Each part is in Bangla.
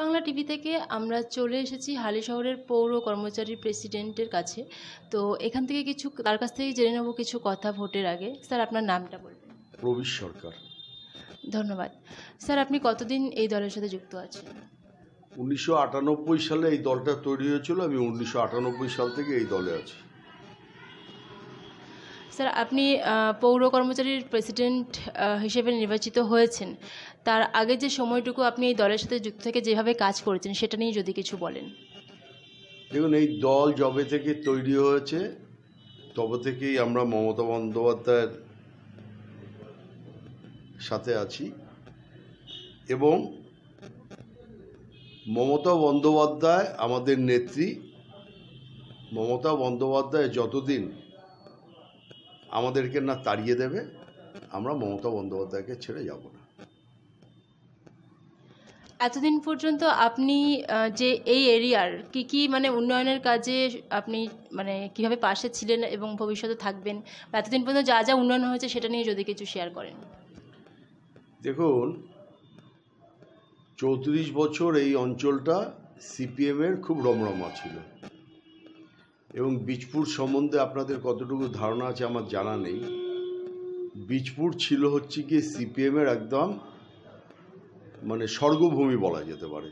বাংলা টিভি থেকে আমরা চলে এসেছি হালি শহরের পৌর কর্মচারী প্রেসিডেন্টের কাছে তো এখান থেকে কিছু তার কাছ থেকে জেনে নেব কিছু কথা ভোটের আগে স্যার আপনার নামটা বলবেন প্রবীর সরকার ধন্যবাদ স্যার আপনি কতদিন এই দলের সাথে যুক্ত আছেন উনিশশো সালে এই দলটা তৈরি হয়েছিল আমি উনিশশো সাল থেকে এই দলে আছি স্যার আপনি পৌর কর্মচারীর প্রেসিডেন্ট হিসেবে নির্বাচিত হয়েছেন তার আগে যে সময়টুকু আপনি এই দলের সাথে যুক্ত থেকে যেভাবে কাজ করেছেন সেটা নিয়ে যদি কিছু বলেন দেখুন এই দল জবে থেকে তৈরি হয়েছে তবে থেকেই আমরা মমতা বন্দ্যোপাধ্যায়ের সাথে আছি এবং মমতা বন্দ্যোপাধ্যায় আমাদের নেত্রী মমতা বন্দ্যোপাধ্যায় যতদিন আমাদেরকে না তাড়িয়ে দেবে আমরা মমতা বন্দ্যোপাধ্যায়কে ছেড়ে যাব না এতদিন পর্যন্ত আপনি যে এই এরিয়ার কি কি মানে উন্নয়নের কাজে আপনি মানে কিভাবে পাশে ছিলেন এবং ভবিষ্যতে থাকবেন বা এতদিন পর্যন্ত যা যা উন্নয়ন হয়েছে সেটা নিয়ে যদি কিছু শেয়ার করেন দেখুন চৌত্রিশ বছর এই অঞ্চলটা সিপিএমের খুব রমরমা ছিল এবং বীজপুর সম্বন্ধে আপনাদের কতটুকু ধারণা আছে আমার জানা নেই বীজপুর ছিল হচ্ছে কি সিপিএমের একদম মানে স্বর্গভূমি বলা যেতে পারে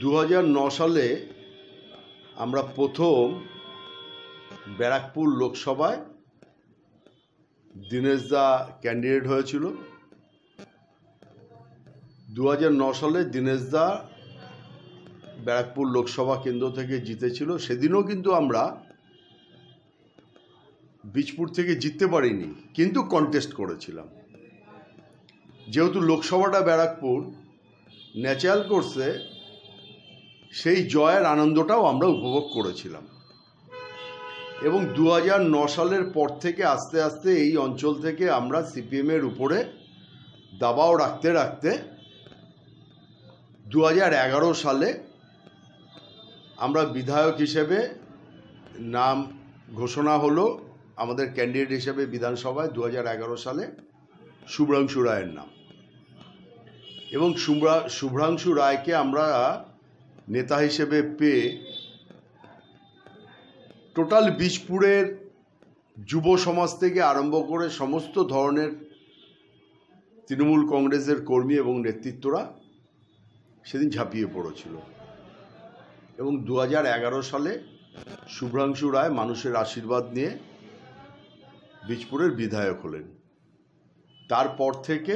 দু সালে আমরা প্রথম ব্যারাকপুর লোকসভায় দীনেশ দা ক্যান্ডিডেট হয়েছিল দু সালে দীনেশ দা ব্যারাকপুর লোকসভা কেন্দ্র থেকে জিতেছিল সেদিনও কিন্তু আমরা বীজপুর থেকে জিততে পারিনি কিন্তু কন্টেস্ট করেছিলাম যেহেতু লোকসভাটা ব্যারাকপুর ন্যাচারাল কোর্সে সেই জয়ের আনন্দটাও আমরা উপভোগ করেছিলাম এবং দু সালের পর থেকে আস্তে আস্তে এই অঞ্চল থেকে আমরা সিপিএমের উপরে দাবাও রাখতে রাখতে দু সালে আমরা বিধায়ক হিসেবে নাম ঘোষণা হলো আমাদের ক্যান্ডিডেট হিসেবে বিধানসভায় দু সালে শুভ্রাংশু রায়ের নাম এবং শুভ্রা শুভ্রাংশু রায়কে আমরা নেতা হিসেবে পেয়ে টোটাল বীজপুরের যুব সমাজ থেকে আরম্ভ করে সমস্ত ধরনের তৃণমূল কংগ্রেসের কর্মী এবং নেতৃত্বরা সেদিন ঝাঁপিয়ে পড়েছিল এবং দু সালে শুভ্রাংশু রায় মানুষের আশীর্বাদ নিয়ে বীজপুরের বিধায়ক হলেন তারপর থেকে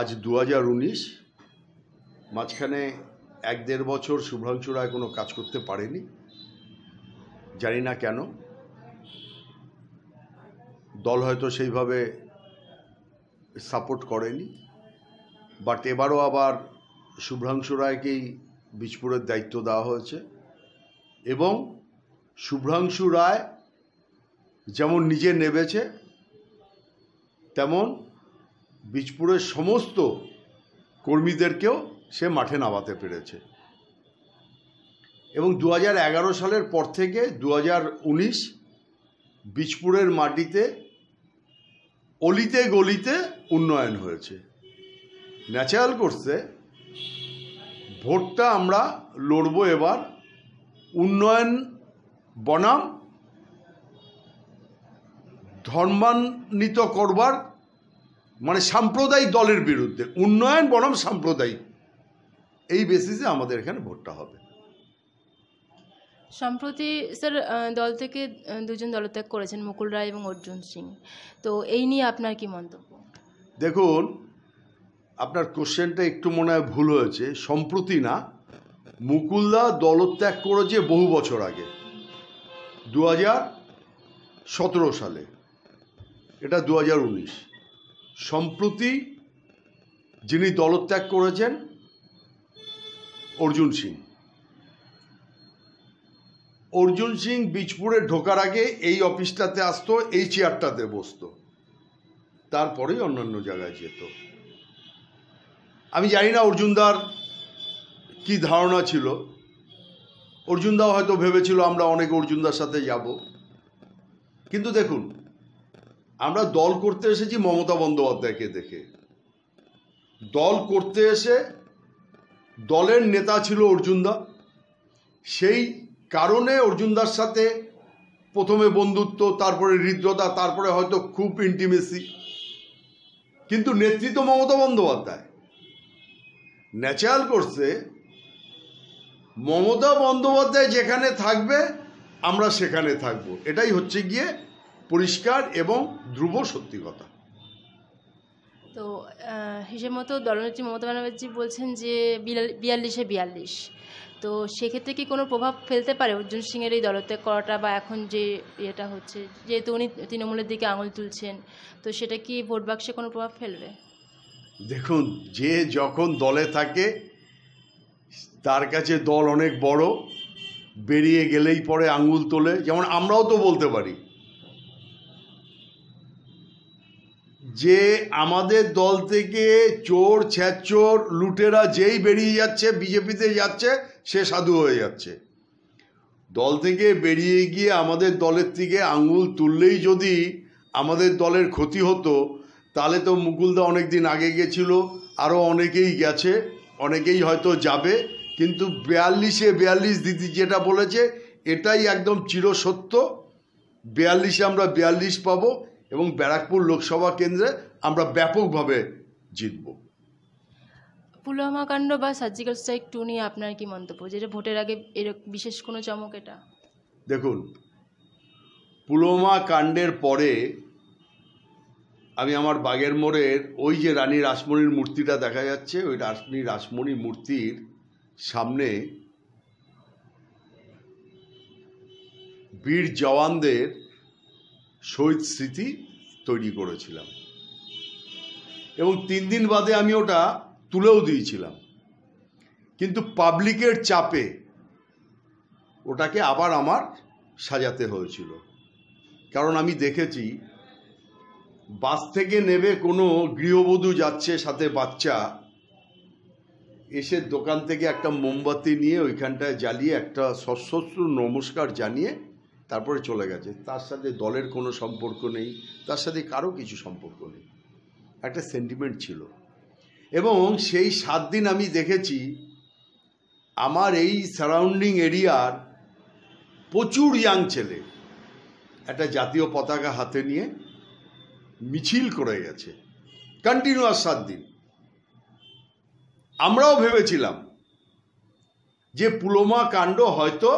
আজ দু হাজার উনিশ মাঝখানে এক দেড় বছর শুভ্রাংশু রায় কোনো কাজ করতে পারেনি জানি না কেন দল হয়তো সেইভাবে সাপোর্ট করেনি বাট এবারও আবার শুভ্রাংশু রায়কেই বিজপুরের দায়িত্ব দেওয়া হয়েছে এবং শুভ্রাংশু রায় যেমন নিজে নেবেছে তেমন বীজপুরের সমস্ত কর্মীদেরকেও সে মাঠে নামাতে পেরেছে এবং দু সালের পর থেকে দু বীজপুরের মাটিতে অলিতে গলিতে উন্নয়ন হয়েছে ন্যাচারাল কোর্সে ভোটটা আমরা লড়ব এবার উন্নয়ন বনাম ধর্মান্বিত করবার মানে সাম্প্রদায়িক দলের বিরুদ্ধে উন্নয়ন বনাম সাম্প্রদায়িক এই বেসিসে আমাদের এখানে ভোটটা হবে সম্প্রতি স্যার দল থেকে দুজন দলত্যাগ করেছেন মুকুল রায় এবং অর্জুন সিং তো এই নিয়ে আপনার কি মন্তব্য দেখুন আপনার কোশ্চেনটা একটু মনে হয় ভুল হয়েছে সম্প্রতি না মুকুলদা দলত্যাগ করেছে বহু বছর আগে দু সতেরো সালে এটা দু উনিশ সম্প্রতি যিনি দলত্যাগ করেছেন অর্জুন সিং অর্জুন সিং বিচপুরে ঢোকার আগে এই অফিসটাতে আসতো এই চেয়ারটাতে বসতো তারপরেই অন্যান্য জায়গায় যেত আমি জানি না অর্জুনদার কি ধারণা ছিল অর্জুনদাও হয়তো ভেবেছিল আমরা অনেক অর্জুনদার সাথে যাব কিন্তু দেখুন আমরা দল করতে এসেছি মমতা বন্দ্যোপাধ্যায়কে দেখে দল করতে এসে দলের নেতা ছিল অর্জুনদা সেই কারণে অর্জুনদার সাথে প্রথমে বন্ধুত্ব তারপরে হৃদ্রতা তারপরে হয়তো খুব ইন্টিমেসি কিন্তু নেতৃত্ব মমতা বন্দ্যোপাধ্যায় ন্যাচারাল কোর্সে মমতা বন্দ্যোপাধ্যায় যেখানে থাকবে আমরা সেখানে থাকব এটাই হচ্ছে গিয়ে পরিষ্কার এবং ধ্রুব সত্যি কথা তো হিসেব মতো দলনেত্রী মমতা ব্যানার্জী বলছেন যে বিয়াল্লিশে বিয়াল্লিশ তো সেক্ষেত্রে কি কোনো প্রভাব ফেলতে পারে অর্জুন সিংয়ের এই দলত্যাগ করাটা বা এখন যে ইয়েটা হচ্ছে যেহেতু উনি তৃণমূলের দিকে আঙুল তুলছেন তো সেটা কি ভোট বাক্সে কোনো প্রভাব ফেলবে দেখুন যে যখন দলে থাকে তার কাছে দল অনেক বড় বেরিয়ে গেলেই পরে আঙ্গুল তোলে যেমন আমরাও তো বলতে পারি যে আমাদের দল থেকে চোর ছ্যাচোর লুটেরা যেই বেরিয়ে যাচ্ছে বিজেপিতে যাচ্ছে সে সাধু হয়ে যাচ্ছে দল থেকে বেরিয়ে গিয়ে আমাদের দলের থেকে আঙুল তুললেই যদি আমাদের দলের ক্ষতি হতো তাহলে তো মুকুলদা অনেক দিন আগে গেছিল আরও অনেকেই গেছে অনেকেই হয়তো যাবে কিন্তু বিয়াল্লিশে বিয়াল্লিশ দিদি যেটা বলেছে এটাই একদম চিরসত্য বিয়াল্লিশে আমরা বিয়াল্লিশ পাবো এবং ব্যারাকপুর লোকসভা কেন্দ্রে আমরা ব্যাপকভাবে জিতব পুলওয়ামাকাণ্ড বা সার্জিক্যাল স্ট্রাইক টু নিয়ে আপনার কি মন্তব্য যেটা ভোটের আগে এর বিশেষ কোনো চমক এটা দেখুন পুলওয়ামা কাণ্ডের পরে আমি আমার বাগের মোড়ের ওই যে রানী রাসমণির মূর্তিটা দেখা যাচ্ছে ওই রানী রাসমণি মূর্তির সামনে বীর জওয়ানদের শহীদ স্মৃতি তৈরি করেছিলাম এবং তিন দিন বাদে আমি ওটা তুলেও দিয়েছিলাম কিন্তু পাবলিকের চাপে ওটাকে আবার আমার সাজাতে হয়েছিল কারণ আমি দেখেছি বাস থেকে নেবে কোনো গৃহবধূ যাচ্ছে সাথে বাচ্চা এসে দোকান থেকে একটা মোমবাতি নিয়ে ওইখানটায় জ্বালিয়ে একটা সশস্ত্র নমস্কার জানিয়ে তারপরে চলে গেছে তার সাথে দলের কোনো সম্পর্ক নেই তার সাথে কারো কিছু সম্পর্ক নেই একটা সেন্টিমেন্ট ছিল এবং সেই সাত দিন আমি দেখেছি আমার এই সারাউন্ডিং এরিয়ার প্রচুর ইয়াং ছেলে একটা জাতীয় পতাকা হাতে নিয়ে মিছিল করে গেছে কন্টিনিউয়াস সাত দিন আমরাও ভেবেছিলাম যে পুলোমা কাণ্ড হয়তো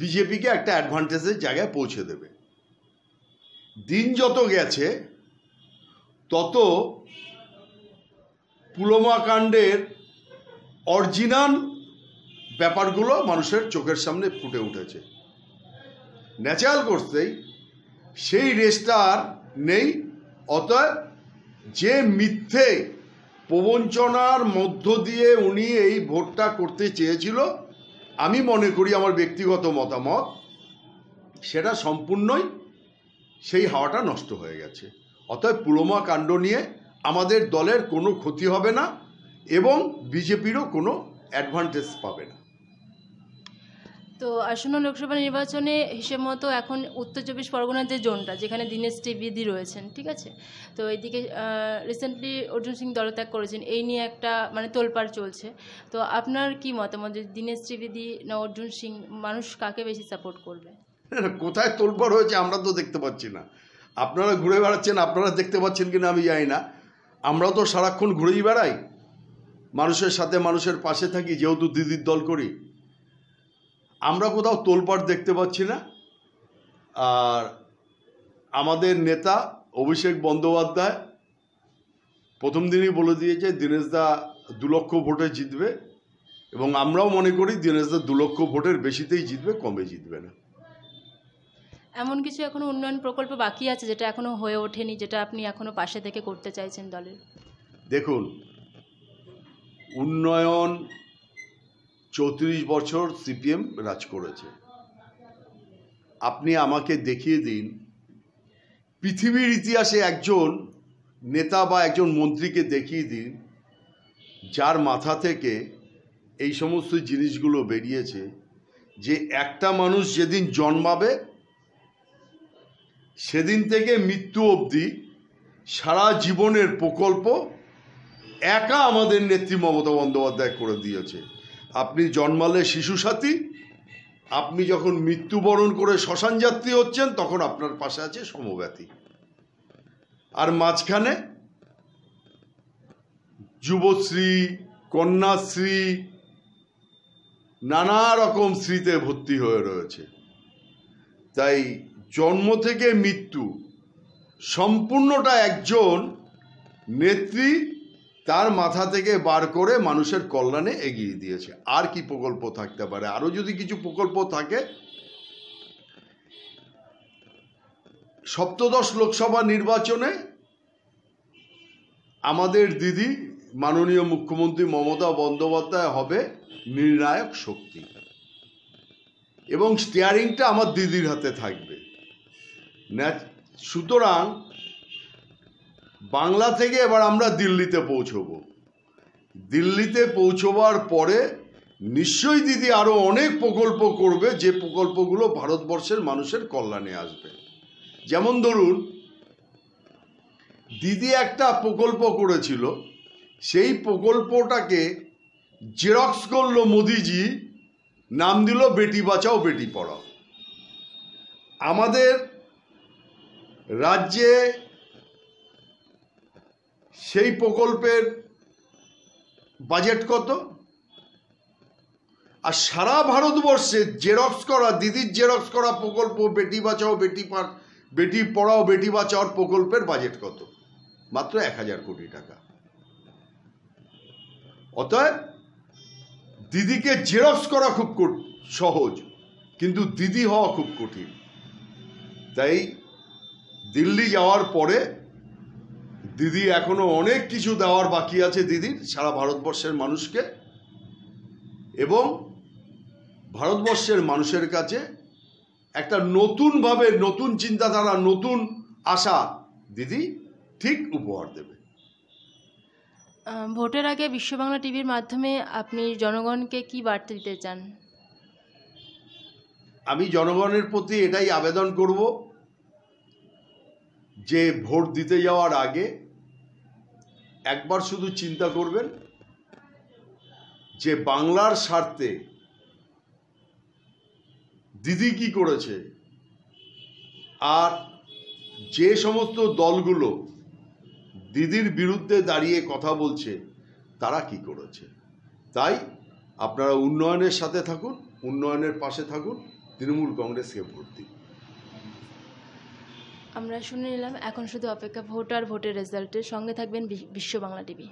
বিজেপিকে একটা অ্যাডভান্টেজের জায়গায় পৌঁছে দেবে দিন যত গেছে তত পুলোমা কাণ্ডের অরিজিনাল ব্যাপারগুলো মানুষের চোখের সামনে ফুটে উঠেছে ন্যাচারাল করতেই সেই রেসটার নেই অতএব যে মিথ্যে প্রবঞ্চনার মধ্য দিয়ে উনি এই ভোটটা করতে চেয়েছিল আমি মনে করি আমার ব্যক্তিগত মতামত সেটা সম্পূর্ণই সেই হাওয়াটা নষ্ট হয়ে গেছে অতএব পুলমা কাণ্ড নিয়ে আমাদের দলের কোনো ক্ষতি হবে না এবং বিজেপিরও কোনো অ্যাডভান্টেজ পাবে না তো আসন্ন লোকসভা নির্বাচনে হিসেব মতো এখন উত্তর চব্বিশ পরগনার যে জোনটা যেখানে দীনেশ ত্রিবেদি রয়েছেন ঠিক আছে তো এইদিকে রিসেন্টলি অর্জুন সিং দলত্যাগ করেছেন এই নিয়ে একটা মানে তোলপাড় চলছে তো আপনার কি মতামত যে দীনেশ ত্রিবেদি না অর্জুন সিং মানুষ কাকে বেশি সাপোর্ট করবে কোথায় তোলপাড় হয়েছে আমরা তো দেখতে পাচ্ছি না আপনারা ঘুরে বেড়াচ্ছেন আপনারা দেখতে পাচ্ছেন কিনা আমি জানি না আমরা তো সারাক্ষণ ঘুরেই বেড়াই মানুষের সাথে মানুষের পাশে থাকি যেহেতু দিদির দল করি আমরা কোথাও তোলপাট দেখতে পাচ্ছি না আর আমাদের নেতা অভিষেক বন্দ্যোপাধ্যায় প্রথম দিনই বলে দিয়েছে দা দু লক্ষ ভোটে জিতবে এবং আমরাও মনে করি দা দু লক্ষ ভোটের বেশিতেই জিতবে কমে জিতবে না এমন কিছু এখনো উন্নয়ন প্রকল্প বাকি আছে যেটা এখনো হয়ে ওঠেনি যেটা আপনি এখনো পাশে থেকে করতে চাইছেন দলের দেখুন উন্নয়ন চৌত্রিশ বছর সিপিএম রাজ করেছে আপনি আমাকে দেখিয়ে দিন পৃথিবীর ইতিহাসে একজন নেতা বা একজন মন্ত্রীকে দেখিয়ে দিন যার মাথা থেকে এই সমস্ত জিনিসগুলো বেরিয়েছে যে একটা মানুষ যেদিন জন্মাবে সেদিন থেকে মৃত্যু অবধি সারা জীবনের প্রকল্প একা আমাদের নেত্রী মমতা বন্দ্যোপাধ্যায় করে দিয়েছে আপনি জন্মালে শিশু সাথী আপনি যখন মৃত্যুবরণ করে শ্মশান যাত্রী হচ্ছেন তখন আপনার পাশে আছে সমব্যাথী আর মাঝখানে যুবশ্রী কন্যাশ্রী নানা রকম স্মৃতে ভর্তি হয়ে রয়েছে তাই জন্ম থেকে মৃত্যু সম্পূর্ণটা একজন নেত্রী তার মাথা থেকে বার করে মানুষের কল্যাণে এগিয়ে দিয়েছে আর কি প্রকল্প থাকতে পারে আরও যদি কিছু প্রকল্প থাকে সপ্তদশ লোকসভা নির্বাচনে আমাদের দিদি মাননীয় মুখ্যমন্ত্রী মমতা বন্দ্যোপাধ্যায় হবে নির্ণায়ক শক্তি এবং স্টিয়ারিংটা আমার দিদির হাতে থাকবে সুতরাং বাংলা থেকে এবার আমরা দিল্লিতে পৌঁছব দিল্লিতে পৌঁছবার পরে নিশ্চয়ই দিদি আরও অনেক প্রকল্প করবে যে প্রকল্পগুলো ভারতবর্ষের মানুষের কল্যাণে আসবে যেমন ধরুন দিদি একটা প্রকল্প করেছিল সেই প্রকল্পটাকে জেরক্স করলো মোদিজি নাম দিল বেটি বাঁচাও বেটি পড়াও আমাদের রাজ্যে সেই প্রকল্পের বাজেট কত আর সারা ভারতবর্ষে জেরক্স করা দিদির জেরক্স করা প্রকল্প বেটি বাঁচাও বেটি বেটি পড়াও বেটি বাঁচাওর প্রকল্পের বাজেট কত মাত্র এক হাজার কোটি টাকা অতএব দিদিকে জেরক্স করা খুব সহজ কিন্তু দিদি হওয়া খুব কঠিন তাই দিল্লি যাওয়ার পরে দিদি এখনও অনেক কিছু দেওয়ার বাকি আছে দিদির সারা ভারতবর্ষের মানুষকে এবং ভারতবর্ষের মানুষের কাছে একটা নতুনভাবে নতুন চিন্তাধারা নতুন আশা দিদি ঠিক উপহার দেবে ভোটের আগে বিশ্ববাংলা টিভির মাধ্যমে আপনি জনগণকে কি বার্তা দিতে চান আমি জনগণের প্রতি এটাই আবেদন করব যে ভোট দিতে যাওয়ার আগে একবার শুধু চিন্তা করবেন যে বাংলার স্বার্থে দিদি কি করেছে আর যে সমস্ত দলগুলো দিদির বিরুদ্ধে দাঁড়িয়ে কথা বলছে তারা কি করেছে তাই আপনারা উন্নয়নের সাথে থাকুন উন্নয়নের পাশে থাকুন তৃণমূল কংগ্রেসকে ভোট দিন আমরা শুনে নিলাম এখন শুধু অপেক্ষা ভোট আর ভোটের রেজাল্টের সঙ্গে থাকবেন বিশ্ব বাংলা টিভি